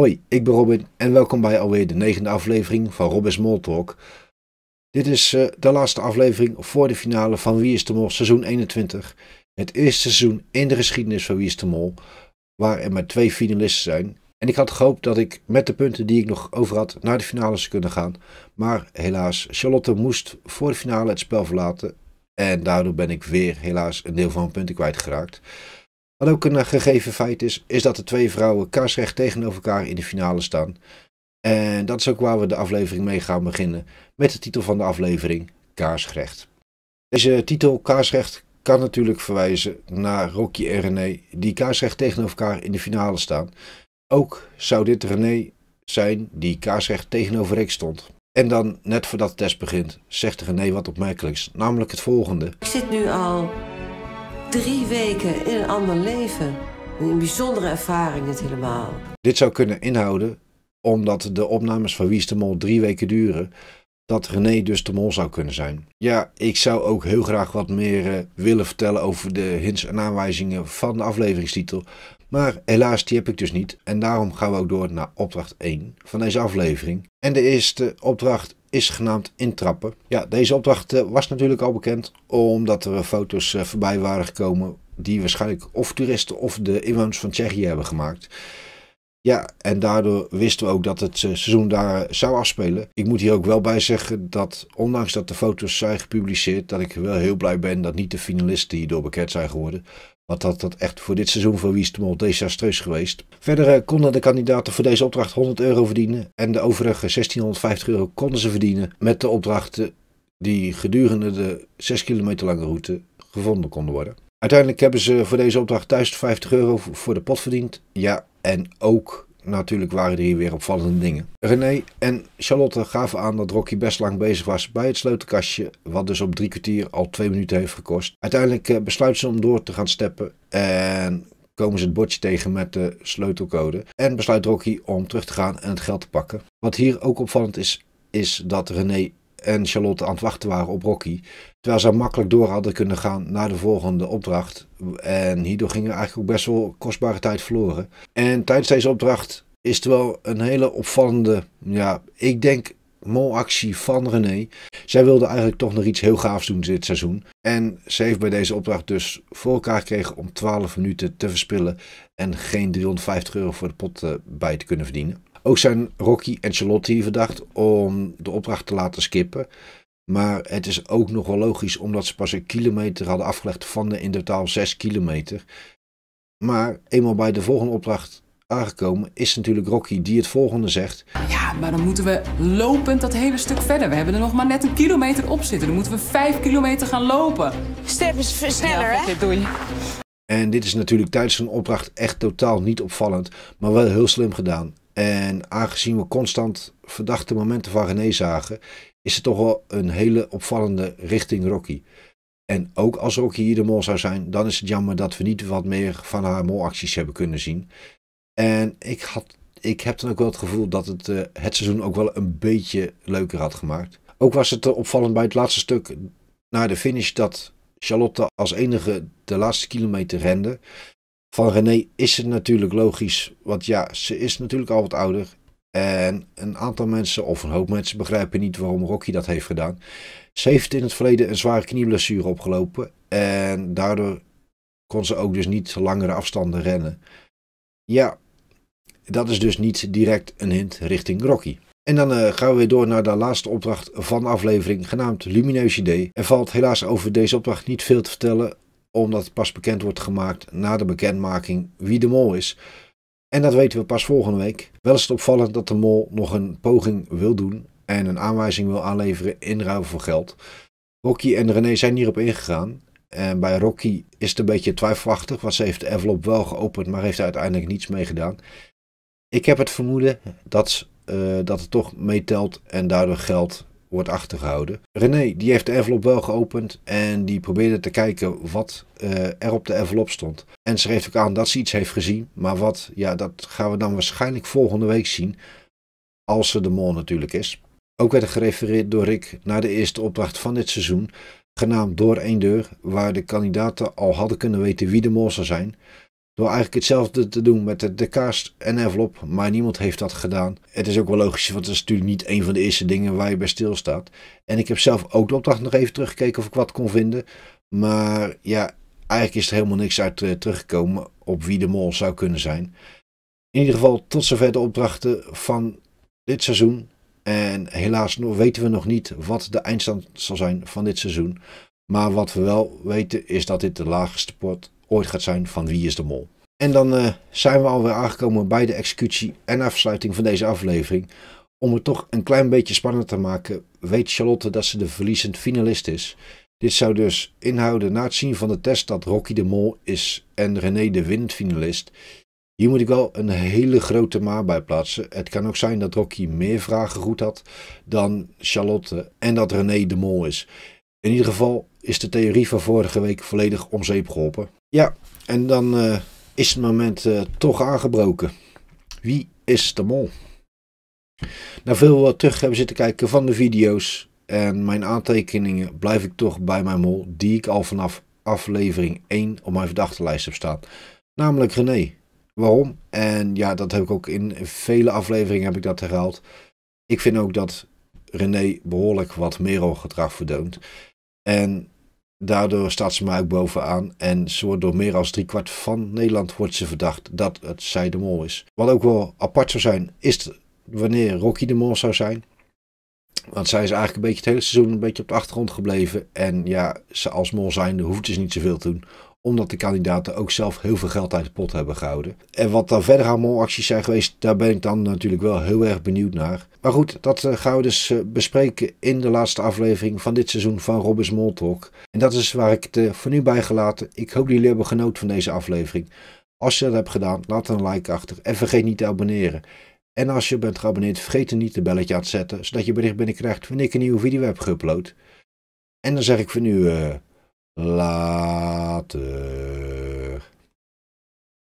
Hoi, ik ben Robin en welkom bij alweer de negende aflevering van Robin Small Talk. Dit is eh, de laatste aflevering voor de finale van Wie is de Mol seizoen 21. Het eerste seizoen in de geschiedenis van Wie is de Mol, waar er maar twee finalisten zijn. En ik had gehoopt dat ik met de punten die ik nog over had naar de finale zou kunnen gaan. Maar helaas, Charlotte moest voor de finale het spel verlaten. En daardoor ben ik weer helaas een deel van mijn punten kwijtgeraakt. Wat ook een gegeven feit is, is dat de twee vrouwen kaarsrecht tegenover elkaar in de finale staan. En dat is ook waar we de aflevering mee gaan beginnen, met de titel van de aflevering Kaarsrecht. Deze titel Kaarsrecht kan natuurlijk verwijzen naar Rocky en René, die kaarsrecht tegenover elkaar in de finale staan. Ook zou dit René zijn die kaarsrecht tegenover Rick stond. En dan, net voordat de test begint, zegt René wat opmerkelijks, namelijk het volgende. Ik zit nu al drie weken in een ander leven. Een bijzondere ervaring dit helemaal. Dit zou kunnen inhouden, omdat de opnames van Wies de Mol drie weken duren, dat René dus de mol zou kunnen zijn. Ja, ik zou ook heel graag wat meer eh, willen vertellen over de hints en aanwijzingen van de afleveringstitel. Maar helaas, die heb ik dus niet. En daarom gaan we ook door naar opdracht 1 van deze aflevering. En de eerste opdracht is genaamd intrappen. Ja, deze opdracht eh, was natuurlijk al bekend omdat er foto's eh, voorbij waren gekomen die waarschijnlijk of toeristen of de inwoners van Tsjechië hebben gemaakt. Ja, en daardoor wisten we ook dat het eh, seizoen daar zou afspelen. Ik moet hier ook wel bij zeggen dat, ondanks dat de foto's zijn gepubliceerd, dat ik wel heel blij ben dat niet de finalisten hierdoor bekend zijn geworden. Want dat had echt voor dit seizoen voor Wie de Mol desastreus geweest. Verder eh, konden de kandidaten voor deze opdracht 100 euro verdienen. En de overige 1650 euro konden ze verdienen met de opdrachten die gedurende de 6 kilometer lange route gevonden konden worden. Uiteindelijk hebben ze voor deze opdracht 1050 euro voor de pot verdiend. Ja, en ook natuurlijk waren er hier weer opvallende dingen. René en Charlotte gaven aan dat Rocky best lang bezig was bij het sleutelkastje, wat dus op drie kwartier al twee minuten heeft gekost. Uiteindelijk eh, besluit ze om door te gaan steppen en komen ze het bordje tegen met de sleutelcode. En besluit Rocky om terug te gaan en het geld te pakken. Wat hier ook opvallend is, is dat René en Charlotte aan het wachten waren op Rocky. Terwijl ze makkelijk door hadden kunnen gaan naar de volgende opdracht. En hierdoor gingen eigenlijk ook best wel kostbare tijd verloren. En tijdens deze opdracht is het wel een hele opvallende, ja, ik denk actie van René. Zij wilde eigenlijk toch nog iets heel gaafs doen dit seizoen. En ze heeft bij deze opdracht dus voor elkaar gekregen om 12 minuten te verspillen en geen 350 euro voor de pot eh, bij te kunnen verdienen. Ook zijn Rocky en Charlotte hier verdacht om de opdracht te laten skippen. Maar het is ook nog wel logisch omdat ze pas een kilometer hadden afgelegd van de in totaal 6 kilometer. Maar eenmaal bij de volgende opdracht aangekomen is natuurlijk Rocky die het volgende zegt. Ja, maar dan moeten we lopend dat hele stuk verder. We hebben er nog maar net een kilometer op zitten. Dan moeten we 5 kilometer gaan lopen. Step is sneller, hè? En dit is natuurlijk tijdens een opdracht echt totaal niet opvallend, maar wel heel slim gedaan. En aangezien we constant verdachte momenten van René zagen, is het toch wel een hele opvallende richting Rocky. En ook als Rocky hier de mol zou zijn, dan is het jammer dat we niet wat meer van haar molacties hebben kunnen zien. En ik, had, ik heb dan ook wel het gevoel dat het eh, het seizoen ook wel een beetje leuker had gemaakt. Ook was het opvallend bij het laatste stuk, naar de finish, dat Charlotte als enige de laatste kilometer rende. Van René is het natuurlijk logisch, want ja, ze is natuurlijk al wat ouder. En een aantal mensen, of een hoop mensen, begrijpen niet waarom Rocky dat heeft gedaan. Ze heeft in het verleden een zware knieblessure opgelopen. En daardoor kon ze ook dus niet langere afstanden rennen. Ja, dat is dus niet direct een hint richting Rocky. En dan eh, gaan we weer door naar de laatste opdracht van de aflevering, genaamd Lumineus Idee. Er valt helaas over deze opdracht niet veel te vertellen, omdat het pas bekend wordt gemaakt na de bekendmaking wie de mol is. En dat weten we pas volgende week. Wel is het opvallend dat de mol nog een poging wil doen en een aanwijzing wil aanleveren in ruil voor geld. Rocky en René zijn hierop ingegaan. En bij Rocky is het een beetje twijfelachtig, want ze heeft de envelop wel geopend, maar heeft uiteindelijk niets mee gedaan. Ik heb het vermoeden dat, eh, dat het toch meetelt en daardoor geld wordt achtergehouden. René die heeft de envelop wel geopend en die probeerde te kijken wat eh, er op de envelop stond. En ze geeft ook aan dat ze iets heeft gezien, maar wat, ja, dat gaan we dan waarschijnlijk volgende week zien. Als ze de mol natuurlijk is. Ook werd er gerefereerd door Rick naar de eerste opdracht van dit seizoen, genaamd Door één Deur, waar de kandidaten al hadden kunnen weten wie de mol zou zijn. Door eigenlijk hetzelfde te doen met de, de kaast en envelop. Maar niemand heeft dat gedaan. Het is ook wel logisch, want dat is natuurlijk niet een van de eerste dingen waar je bij stilstaat. En ik heb zelf ook de opdracht nog even teruggekeken of ik wat kon vinden. Maar ja, eigenlijk is er helemaal niks uit eh, teruggekomen op wie de mol zou kunnen zijn. In ieder geval tot zover de opdrachten van dit seizoen. En helaas weten we nog niet wat de eindstand zal zijn van dit seizoen. Maar wat we wel weten is dat dit de laagste pot ooit gaat zijn van Wie is de Mol. En dan eh, zijn we alweer aangekomen bij de executie en afsluiting van deze aflevering. Om het toch een klein beetje spannender te maken, weet Charlotte dat ze de verliezend finalist is. Dit zou dus inhouden na het zien van de test dat Rocky de Mol is en René de Wind finalist. Hier moet ik wel een hele grote maar bij plaatsen. Het kan ook zijn dat Rocky meer vragen goed had dan Charlotte en dat René de Mol is. In ieder geval is de theorie van vorige week volledig omzeep geholpen. Ja, en dan eh, is het moment eh, toch aangebroken. Wie is de mol? Na nou, veel eh, terug hebben zitten kijken van de video's en mijn aantekeningen blijf ik toch bij mijn mol die ik al vanaf aflevering 1 op mijn verdachtenlijst heb staan. Namelijk René. Waarom? En ja, dat heb ik ook in vele afleveringen heb ik dat herhaald. Ik vind ook dat René behoorlijk wat merelgedrag verdoont. En Daardoor staat ze maar ook bovenaan en door meer dan driekwart van Nederland wordt ze verdacht dat het zij de mol is. Wat ook wel apart zou zijn, is wanneer Rocky de mol zou zijn. Want zij is eigenlijk een beetje het hele seizoen een beetje op de achtergrond gebleven. En ja, ze als mol zijnde hoeft dus niet zoveel te doen omdat de kandidaten ook zelf heel veel geld uit de pot hebben gehouden. En wat dan verder aan molacties zijn geweest, daar ben ik dan natuurlijk wel heel erg benieuwd naar. Maar goed, dat eh, gaan we dus eh, bespreken in de laatste aflevering van dit seizoen van Robbins Mol Talk. En dat is waar ik het eh, voor nu bij gelaten. Ik hoop dat jullie hebben genoten van deze aflevering. Als je dat hebt gedaan, laat een like achter en vergeet niet te abonneren. En als je bent geabonneerd, vergeet dan niet de belletje aan te zetten, zodat je bericht binnenkrijgt wanneer ik een nieuwe video heb geüpload. En dan zeg ik voor nu... Later.